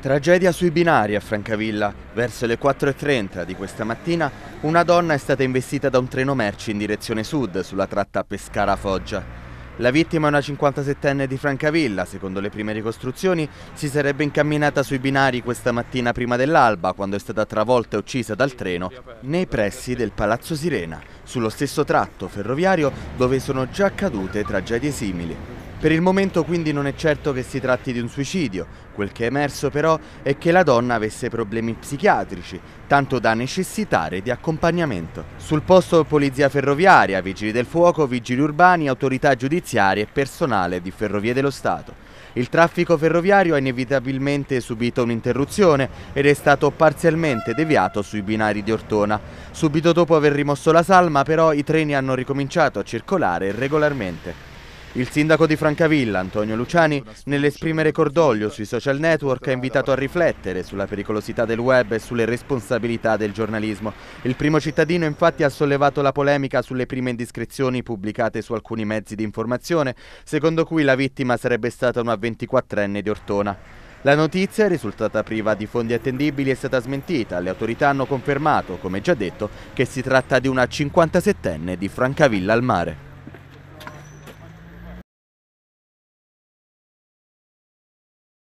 Tragedia sui binari a Francavilla. Verso le 4.30 di questa mattina una donna è stata investita da un treno merci in direzione sud sulla tratta Pescara-Foggia. La vittima è una 57enne di Francavilla, secondo le prime ricostruzioni si sarebbe incamminata sui binari questa mattina prima dell'alba quando è stata travolta e uccisa dal treno nei pressi del Palazzo Sirena, sullo stesso tratto ferroviario dove sono già accadute tragedie simili. Per il momento quindi non è certo che si tratti di un suicidio, quel che è emerso però è che la donna avesse problemi psichiatrici, tanto da necessitare di accompagnamento. Sul posto polizia ferroviaria, vigili del fuoco, vigili urbani, autorità giudiziarie e personale di Ferrovie dello Stato. Il traffico ferroviario ha inevitabilmente subito un'interruzione ed è stato parzialmente deviato sui binari di Ortona. Subito dopo aver rimosso la salma però i treni hanno ricominciato a circolare regolarmente. Il sindaco di Francavilla, Antonio Luciani, nell'esprimere cordoglio sui social network ha invitato a riflettere sulla pericolosità del web e sulle responsabilità del giornalismo. Il primo cittadino infatti ha sollevato la polemica sulle prime indiscrezioni pubblicate su alcuni mezzi di informazione, secondo cui la vittima sarebbe stata una 24enne di Ortona. La notizia, risultata priva di fondi attendibili, è stata smentita. Le autorità hanno confermato, come già detto, che si tratta di una 57enne di Francavilla al mare.